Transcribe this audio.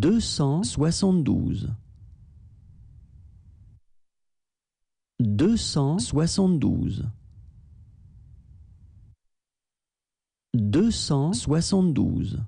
deux cent soixante-douze. Deux cent soixante-douze. Deux cent soixante-douze.